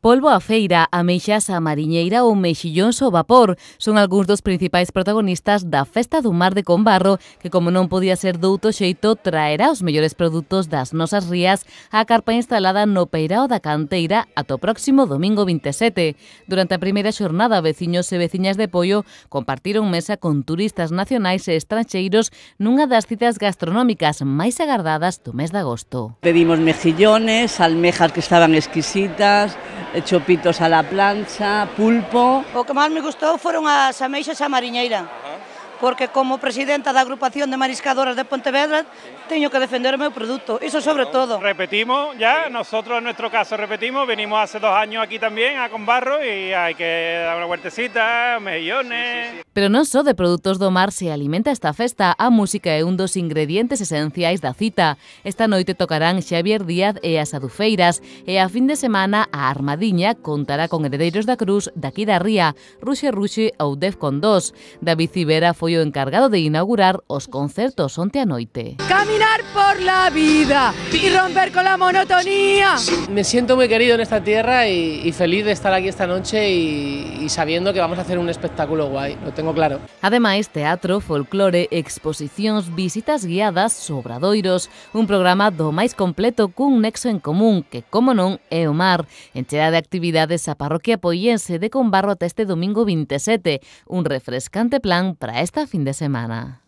Polvo a feira, a a mariñeira ou mexillóns ao vapor son algúns dos principais protagonistas da Festa do Mar de Combarro que, como non podía ser douto xeito, traerá os mellores produtos das nosas rías á carpa instalada no Peirao da Canteira ato próximo domingo 27. Durante a primeira xornada, veciños e veciñas de Pollo compartiron mesa con turistas nacionais e estranxeiros nunha das citas gastronómicas máis agardadas do mes de agosto. Pedimos mexillones, almejas que estaban exquisitas, Eh, chopitos a la plancha, pulpo. O que máis me gustou foron as ameixas a mariñeira. porque como presidenta de la agrupación de mariscadoras de Pontevedra ...tengo que defender o producto, eso sobre todo. Repetimos ya, nosotros en nuestro caso repetimos, venimos hace dos años aquí también a Conbarro y hay que dar una vueltecita, millones. Pero no só de productos do mar se alimenta esta festa, a música é un dos ingredientes esenciais da cita. Esta noche tocarán Xavier Díaz e as Adufeiras e a fin de semana a Armadiña contará con Heredeiros da Cruz, daqui da Ría, Ruxe Ruxe ou con 2. David Cibera fue foi o encargado de inaugurar os concertos onte a noite. Caminar por la vida e romper con la monotonía. Me siento muy querido en esta tierra y, y feliz de estar aquí esta noche y, y sabiendo que vamos a hacer un espectáculo guai, lo tengo claro. Ademais, teatro, folclore, exposicións, visitas guiadas, sobradoiros, un programa do máis completo cun nexo en común que, como non, é o mar. Enchea de actividades a parroquia poiense de Combarro até este domingo 27, un refrescante plan para esta hasta fin de semana.